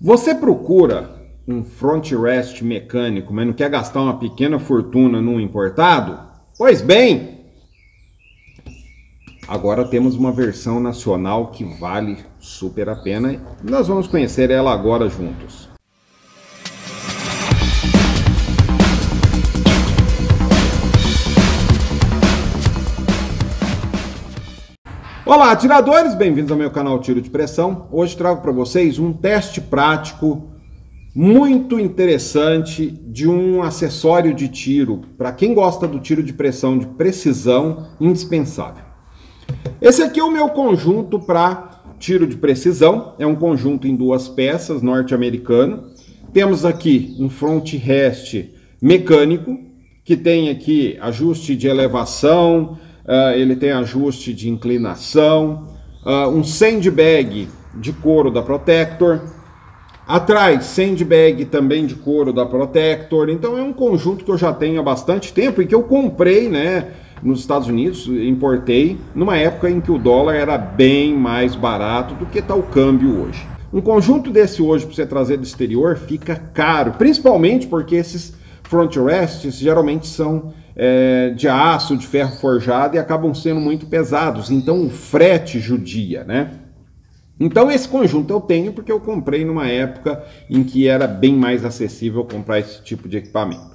Você procura um front rest mecânico, mas não quer gastar uma pequena fortuna num importado? Pois bem, agora temos uma versão nacional que vale super a pena. Nós vamos conhecer ela agora juntos. Olá, atiradores! Bem-vindos ao meu canal Tiro de Pressão. Hoje trago para vocês um teste prático muito interessante de um acessório de tiro, para quem gosta do tiro de pressão de precisão, indispensável. Esse aqui é o meu conjunto para tiro de precisão, é um conjunto em duas peças, norte-americano. Temos aqui um front rest mecânico, que tem aqui ajuste de elevação, uh, ele tem ajuste de inclinação, uh, um sandbag de couro da Protector, Atrás, sandbag também de couro da Protector. Então é um conjunto que eu já tenho há bastante tempo e que eu comprei, né, nos Estados Unidos, importei numa época em que o dólar era bem mais barato do que está o câmbio hoje. Um conjunto desse hoje para você trazer do exterior fica caro, principalmente porque esses front rests geralmente são é, de aço, de ferro forjado e acabam sendo muito pesados. Então o frete judia, né? Então esse conjunto eu tenho porque eu comprei numa época em que era bem mais acessível comprar esse tipo de equipamento.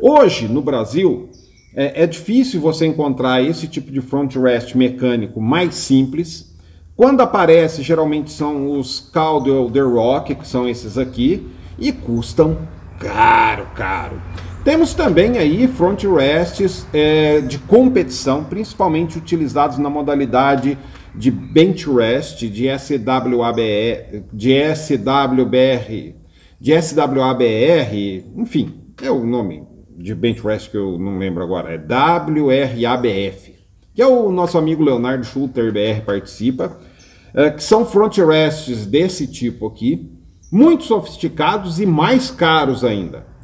Hoje no Brasil é, é difícil você encontrar esse tipo de front rest mecânico mais simples. Quando aparece, geralmente são os Caldwell The Rock, que são esses aqui, e custam caro, caro. Temos também aí front rests é, de competição, principalmente utilizados na modalidade de bench rest, de SWABR, de SWBR, de SWABR, enfim, é o nome de bench rest que eu não lembro agora, é WRABF, que é o nosso amigo Leonardo Schulter BR participa, é, que são front rests desse tipo aqui, muito sofisticados e mais caros ainda.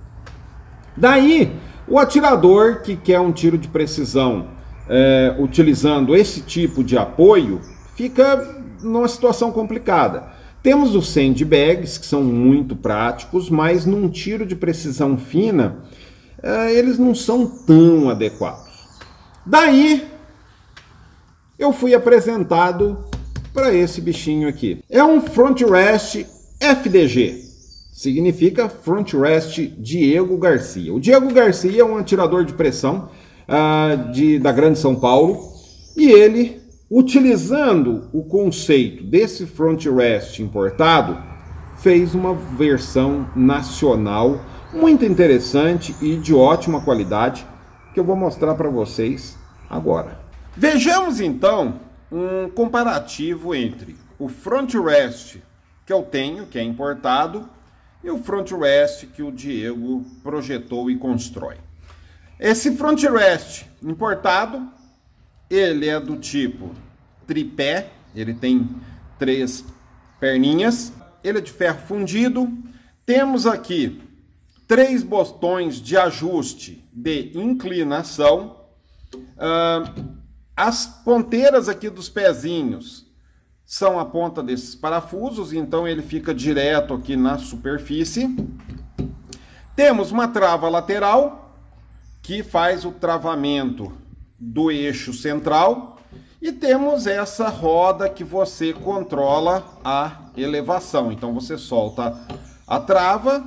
Daí, o atirador que quer um tiro de precisão é, utilizando esse tipo de apoio fica numa situação complicada. Temos os sandbags, que são muito práticos, mas num tiro de precisão fina, é, eles não são tão adequados. Daí, eu fui apresentado para esse bichinho aqui. É um front rest FDG significa front rest Diego Garcia. O Diego Garcia é um atirador de pressão uh, de, da Grande São Paulo e ele, utilizando o conceito desse front rest importado, fez uma versão nacional muito interessante e de ótima qualidade que eu vou mostrar para vocês agora. Vejamos então um comparativo entre o front rest que eu tenho, que é importado, e o front rest que o Diego projetou e constrói. Esse front rest importado, ele é do tipo tripé, ele tem três perninhas, ele é de ferro fundido. Temos aqui três botões de ajuste de inclinação. Ah, as ponteiras aqui dos pezinhos, são a ponta desses parafusos, então ele fica direto aqui na superfície. Temos uma trava lateral que faz o travamento do eixo central e temos essa roda que você controla a elevação. Então você solta a trava,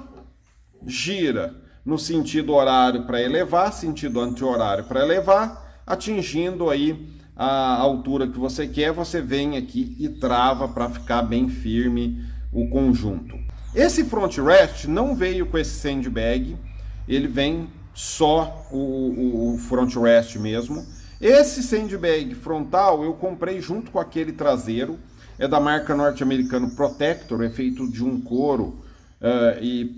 gira no sentido horário para elevar, sentido anti-horário para elevar, atingindo aí a altura que você quer, você vem aqui e trava para ficar bem firme o conjunto. Esse front rest não veio com esse sandbag, ele vem só o, o, o front rest mesmo. Esse sandbag frontal eu comprei junto com aquele traseiro, é da marca norte-americano Protector, é feito de um couro uh, e,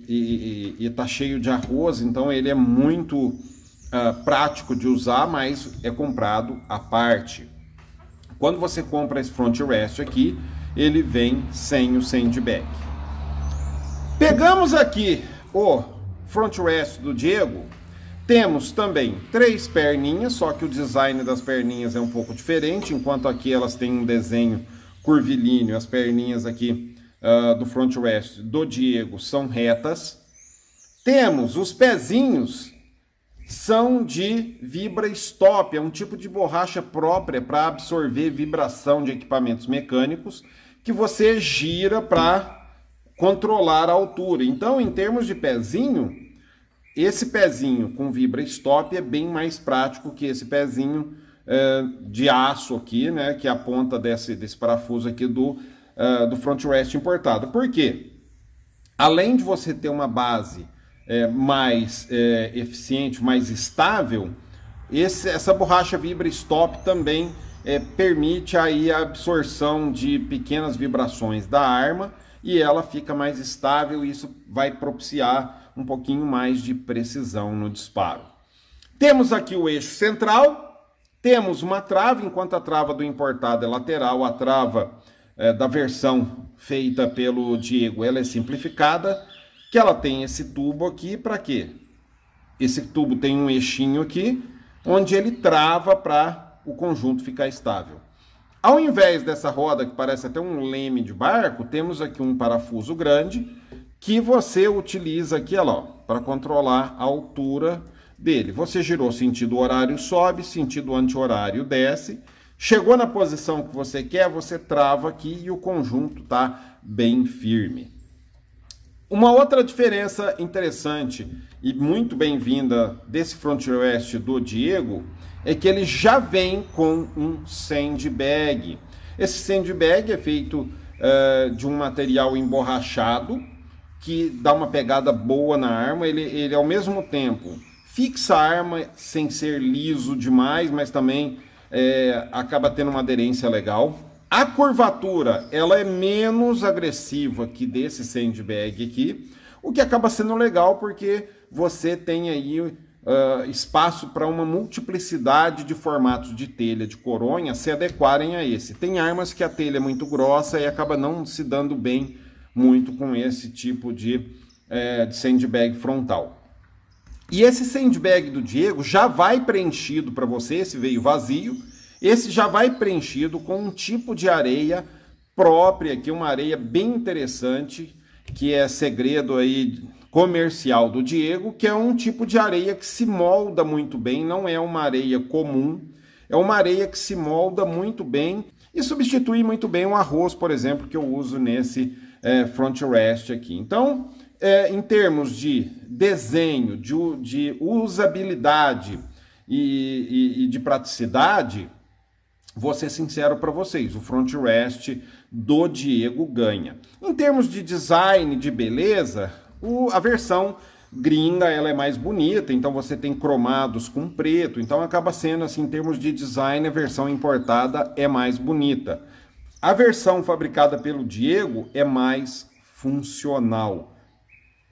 está e, e tá cheio de arroz, então ele é muito uh, prático de usar, mas é comprado à parte. Quando você compra esse front rest aqui, ele vem sem o sandbag. Pegamos aqui o front rest do Diego. Temos também três perninhas, só que o design das perninhas é um pouco diferente. Enquanto aqui elas têm um desenho curvilíneo, as perninhas aqui uh, do front rest do Diego são retas. Temos os pezinhos são de vibra stop, é um tipo de borracha própria para absorver vibração de equipamentos mecânicos que você gira para controlar a altura. Então, em termos de pezinho, esse pezinho com vibra stop é bem mais prático que esse pezinho eh, de aço aqui, né, que é a ponta desse, desse parafuso aqui do, uh, do frontrest importado. Por quê? Além de você ter uma base é, mais é, eficiente, mais estável, esse, essa borracha vibra stop também é, permite aí a absorção de pequenas vibrações da arma e ela fica mais estável e isso vai propiciar um pouquinho mais de precisão no disparo. Temos aqui o eixo central, temos uma trava, enquanto a trava do importado é lateral, a trava é, da versão feita pelo Diego ela é simplificada que ela tem esse tubo aqui para quê? Esse tubo tem um eixinho aqui, onde ele trava para o conjunto ficar estável. Ao invés dessa roda, que parece até um leme de barco, temos aqui um parafuso grande que você utiliza aqui, lá para controlar a altura dele. Você girou sentido horário sobe, sentido anti-horário desce. Chegou na posição que você quer, você trava aqui e o conjunto está bem firme. Uma outra diferença interessante e muito bem-vinda desse Frontier West do Diego é que ele já vem com um sandbag. Esse sandbag é feito uh, de um material emborrachado que dá uma pegada boa na arma. Ele, ele ao mesmo tempo fixa a arma sem ser liso demais, mas também é, acaba tendo uma aderência legal. A curvatura ela é menos agressiva que desse sandbag aqui, o que acaba sendo legal porque você tem aí uh, espaço para uma multiplicidade de formatos de telha de coronha se adequarem a esse. Tem armas que a telha é muito grossa e acaba não se dando bem muito com esse tipo de, é, de sandbag frontal. E esse sandbag do Diego já vai preenchido para você, esse veio vazio, esse já vai preenchido com um tipo de areia própria, aqui uma areia bem interessante, que é segredo aí comercial do Diego, que é um tipo de areia que se molda muito bem, não é uma areia comum, é uma areia que se molda muito bem e substitui muito bem o arroz, por exemplo, que eu uso nesse é, front rest aqui. Então, é, em termos de desenho, de, de usabilidade e, e, e de praticidade, vou ser sincero para vocês, o front rest do Diego ganha. Em termos de design, de beleza, o, a versão gringa ela é mais bonita, então você tem cromados com preto, então acaba sendo assim, em termos de design, a versão importada é mais bonita. A versão fabricada pelo Diego é mais funcional.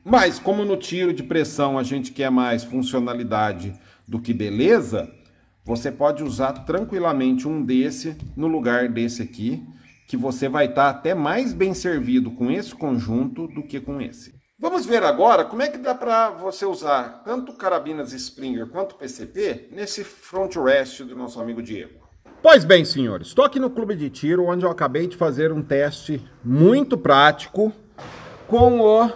Mas como no tiro de pressão a gente quer mais funcionalidade do que beleza, você pode usar tranquilamente um desse no lugar desse aqui, que você vai estar tá até mais bem servido com esse conjunto do que com esse. Vamos ver agora como é que dá para você usar tanto carabinas Springer quanto PCP nesse front rest do nosso amigo Diego. Pois bem, senhores, estou aqui no clube de tiro, onde eu acabei de fazer um teste muito prático com o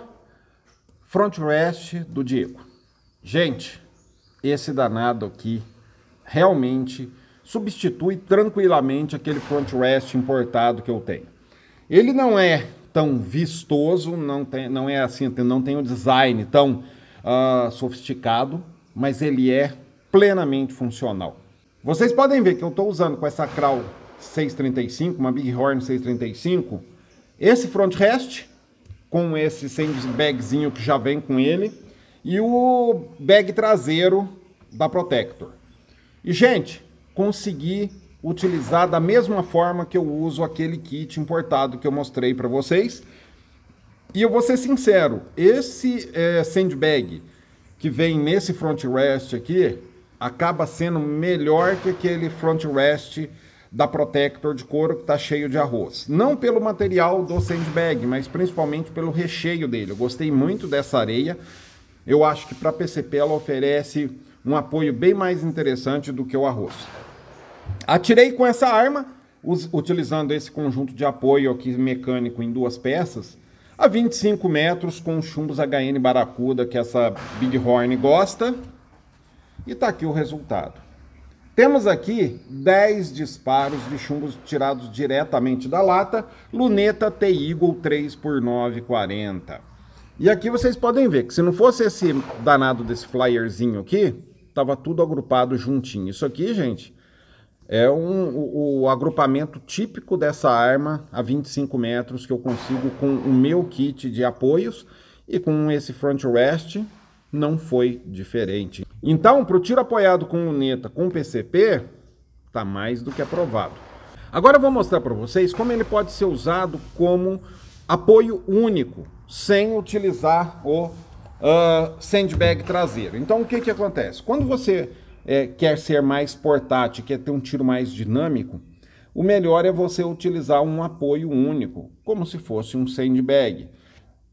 front rest do Diego. Gente, esse danado aqui realmente substitui tranquilamente aquele front rest importado que eu tenho. Ele não é tão vistoso, não, tem, não é assim, não tem um design tão uh, sofisticado, mas ele é plenamente funcional. Vocês podem ver que eu estou usando com essa Kral 635, uma Bighorn 635, esse front rest com esse sandbagzinho que já vem com ele e o bag traseiro da Protector. E, gente, consegui utilizar da mesma forma que eu uso aquele kit importado que eu mostrei para vocês. E eu vou ser sincero, esse é, sandbag que vem nesse front rest aqui, acaba sendo melhor que aquele front rest da Protector de couro que está cheio de arroz. Não pelo material do sandbag, mas principalmente pelo recheio dele. Eu gostei muito dessa areia. Eu acho que para PCP ela oferece um apoio bem mais interessante do que o arroz. Atirei com essa arma, us, utilizando esse conjunto de apoio aqui mecânico em duas peças, a 25 metros com chumbos HN Baracuda que essa Bighorn gosta. E tá aqui o resultado. Temos aqui 10 disparos de chumbos tirados diretamente da lata, luneta T-Eagle 3 por 940. E aqui vocês podem ver que se não fosse esse danado desse flyerzinho aqui, estava tudo agrupado juntinho. Isso aqui, gente, é um, o, o, agrupamento típico dessa arma a 25 metros que eu consigo com o meu kit de apoios e com esse front rest não foi diferente. Então, para o tiro apoiado com luneta com PCP, está mais do que aprovado. Agora eu vou mostrar para vocês como ele pode ser usado como apoio único, sem utilizar o uh, sandbag traseiro. Então o que, que acontece? Quando você é, quer ser mais portátil, quer ter um tiro mais dinâmico, o melhor é você utilizar um apoio único, como se fosse um sandbag.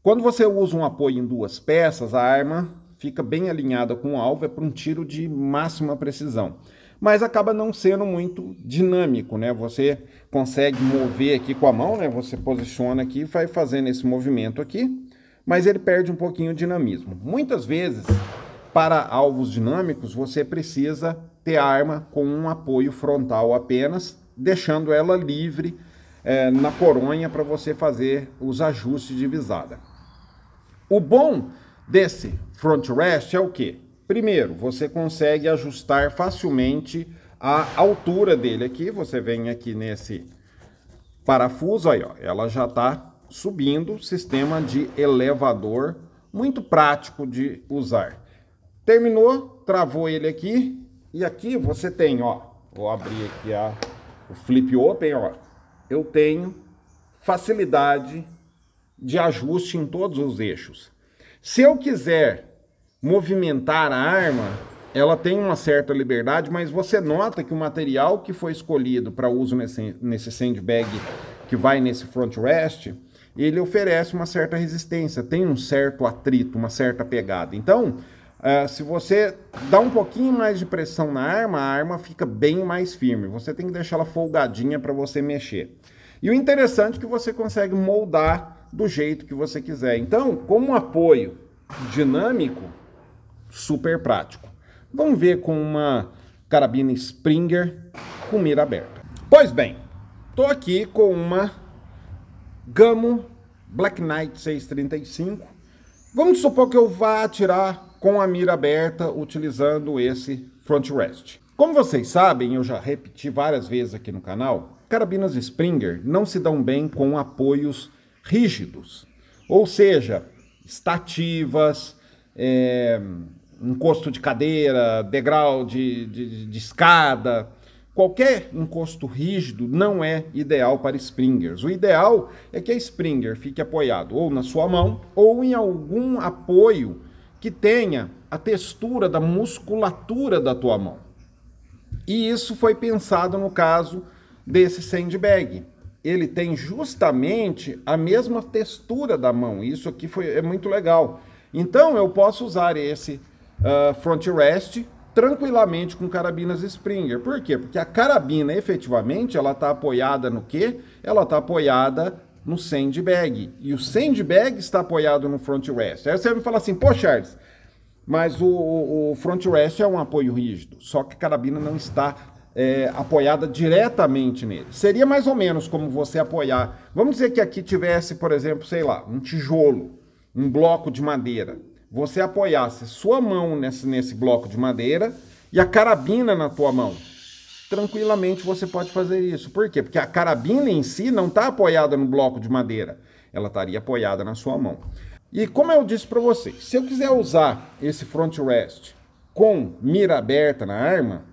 Quando você usa um apoio em duas peças, a arma fica bem alinhada com o alvo, é para um tiro de máxima precisão. Mas acaba não sendo muito dinâmico, né? Você consegue mover aqui com a mão, né? Você posiciona aqui e vai fazendo esse movimento aqui mas ele perde um pouquinho o dinamismo. Muitas vezes, para alvos dinâmicos, você precisa ter a arma com um apoio frontal apenas, deixando ela livre é, na coronha para você fazer os ajustes de visada. O bom desse front rest é o que? Primeiro, você consegue ajustar facilmente a altura dele aqui. Você vem aqui nesse parafuso, aí ó, ela já está subindo, sistema de elevador, muito prático de usar. Terminou, travou ele aqui, e aqui você tem, ó, vou abrir aqui a, o flip open, ó, eu tenho facilidade de ajuste em todos os eixos. Se eu quiser movimentar a arma, ela tem uma certa liberdade, mas você nota que o material que foi escolhido para uso nesse, nesse sandbag que vai nesse front rest, ele oferece uma certa resistência, tem um certo atrito, uma certa pegada. Então, uh, se você dá um pouquinho mais de pressão na arma, a arma fica bem mais firme. Você tem que deixá-la folgadinha para você mexer. E o interessante é que você consegue moldar do jeito que você quiser. Então, como um apoio dinâmico, super prático. Vamos ver com uma carabina Springer com mira aberta. Pois bem, estou aqui com uma Gamo, Black Knight 635. Vamos supor que eu vá atirar com a mira aberta utilizando esse front rest. Como vocês sabem, eu já repeti várias vezes aqui no canal, carabinas Springer não se dão bem com apoios rígidos, ou seja, estativas, é, encosto de cadeira, degrau de, de, de escada, Qualquer encosto rígido não é ideal para springers. O ideal é que a springer fique apoiado ou na sua mão ou em algum apoio que tenha a textura da musculatura da tua mão. E isso foi pensado no caso desse sandbag. Ele tem justamente a mesma textura da mão. Isso aqui foi, é muito legal. Então eu posso usar esse uh, front rest tranquilamente com carabinas Springer. Por quê? Porque a carabina, efetivamente, ela está apoiada no quê? Ela está apoiada no sandbag. E o sandbag está apoiado no front rest. Aí você vai me falar assim, pô, Charles, mas o, o, front rest é um apoio rígido, só que a carabina não está é, apoiada diretamente nele. Seria mais ou menos como você apoiar. Vamos dizer que aqui tivesse, por exemplo, sei lá, um tijolo, um bloco de madeira você apoiasse sua mão nesse, nesse bloco de madeira e a carabina na tua mão. Tranquilamente você pode fazer isso. Por quê? Porque a carabina em si não está apoiada no bloco de madeira. Ela estaria apoiada na sua mão. E como eu disse para vocês, se eu quiser usar esse front rest com mira aberta na arma,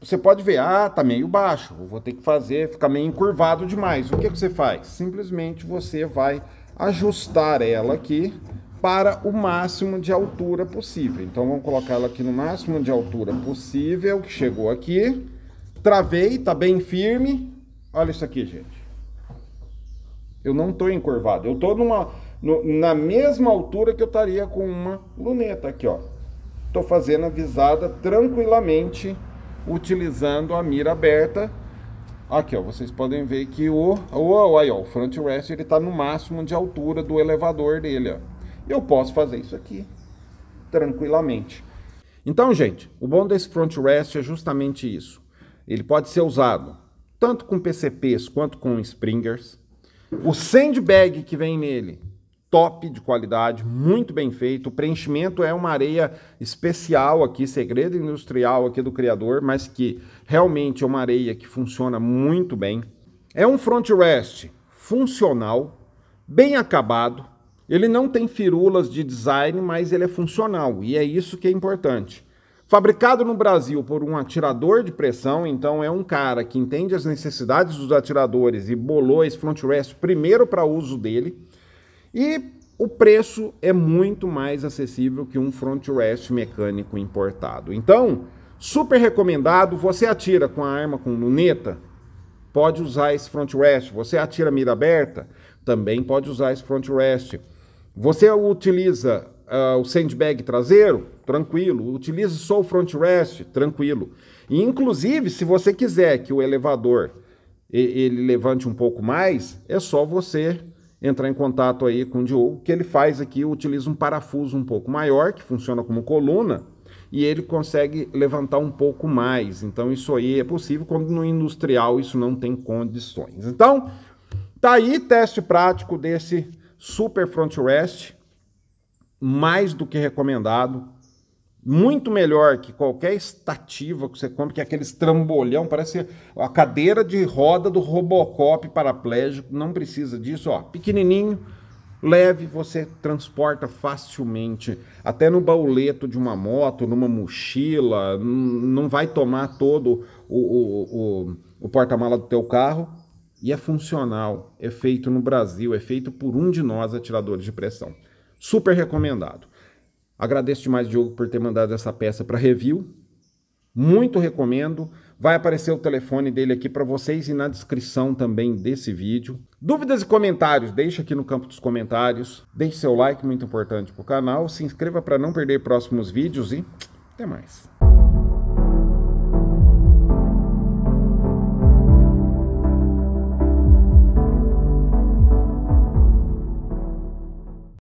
você pode ver, ah, tá meio baixo, vou ter que fazer, fica meio encurvado demais. O que, que você faz? Simplesmente você vai ajustar ela aqui para o máximo de altura possível. Então vamos colocar ela aqui no máximo de altura possível, que chegou aqui. Travei, tá bem firme. Olha isso aqui, gente. Eu não tô encurvado. Eu tô numa no, na mesma altura que eu estaria com uma luneta aqui, ó. Tô fazendo a visada tranquilamente utilizando a mira aberta. Aqui, ó, vocês podem ver que o, o, aí, ó, o front rest ele tá no máximo de altura do elevador dele, ó eu posso fazer isso aqui tranquilamente. Então, gente, o bom desse front rest é justamente isso. Ele pode ser usado tanto com PCPs quanto com springers. O sandbag que vem nele, top de qualidade, muito bem feito. O preenchimento é uma areia especial aqui, segredo industrial aqui do criador, mas que realmente é uma areia que funciona muito bem. É um front rest funcional, bem acabado, ele não tem firulas de design, mas ele é funcional e é isso que é importante. Fabricado no Brasil por um atirador de pressão, então é um cara que entende as necessidades dos atiradores e bolou esse front rest primeiro para uso dele. E o preço é muito mais acessível que um front rest mecânico importado. Então, super recomendado. Você atira com a arma com luneta, pode usar esse front rest. Você atira mira aberta, também pode usar esse front rest. Você utiliza uh, o sandbag traseiro? Tranquilo. Utilize só o front rest? Tranquilo. E, inclusive, se você quiser que o elevador ele levante um pouco mais, é só você entrar em contato aí com o Diogo, que ele faz aqui, utiliza um parafuso um pouco maior, que funciona como coluna, e ele consegue levantar um pouco mais. Então isso aí é possível, quando no industrial isso não tem condições. Então, tá aí teste prático desse super front rest, mais do que recomendado, muito melhor que qualquer estativa que você compra, que é aqueles trambolhão, parece a cadeira de roda do Robocop paraplégico, não precisa disso, ó, pequenininho, leve, você transporta facilmente, até no bauleto de uma moto, numa mochila, não vai tomar todo o, o, o, o porta-mala do teu carro, e é funcional, é feito no Brasil, é feito por um de nós, atiradores de pressão. Super recomendado. Agradeço demais, Diogo, por ter mandado essa peça para review. Muito recomendo. Vai aparecer o telefone dele aqui para vocês e na descrição também desse vídeo. Dúvidas e comentários, deixe aqui no campo dos comentários. Deixe seu like, muito importante para o canal. Se inscreva para não perder próximos vídeos e até mais.